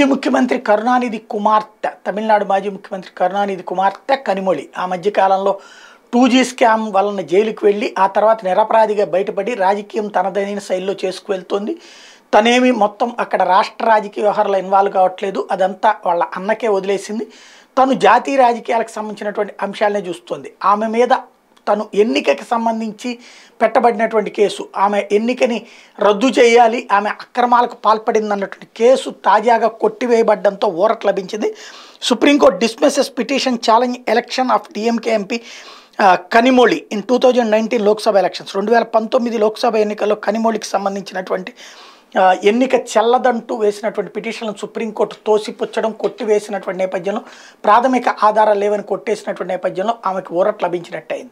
మాజీ ముఖ్యమంత్రి కరుణానిధి కుమార్తె తమిళనాడు మాజీ ముఖ్యమంత్రి కరుణానిధి కుమార్తె కనిమొళి ఆ మధ్యకాలంలో టూ జీ స్కామ్ వలన జైలుకు వెళ్ళి ఆ తర్వాత నిరపరాధిగా బయటపడి రాజకీయం తనదైన శైలిలో చేసుకువెళ్తోంది తనేమి మొత్తం అక్కడ రాష్ట్ర రాజకీయ వ్యవహారాలు ఇన్వాల్వ్ కావట్లేదు అదంతా వాళ్ళ అన్నకే వదిలేసింది తను జాతీయ రాజకీయాలకు సంబంధించినటువంటి అంశాలనే చూస్తుంది ఆమె మీద తను ఎన్నికకి సంబంధించి పెట్టబడినటువంటి కేసు ఆమె ఎన్నికని రద్దు చేయాలి ఆమె అక్రమాలకు పాల్పడిందన్నటువంటి కేసు తాజాగా కొట్టివేయబడ్డంతో ఊరట లభించింది supreme court dismisses petition challenge election of DMK MP Kanimozhi in two thousand nineteen Lok Sabha elections రెండు వేల పంతొమ్మిది లోక్సభ ఎన్నికల్లో కనిమోళికి సంబంధించినటువంటి ఎన్నిక చెల్లదంటూ వేసినటువంటి పిటిషన్లను సుప్రీంకోర్టు తోసిపుచ్చడం కొట్టివేసినటువంటి నేపథ్యంలో ప్రాథమిక ఆధారాలు లేవని కొట్టేసినటువంటి నేపథ్యంలో ఆమెకు ఊరట్ లభించినట్టయింది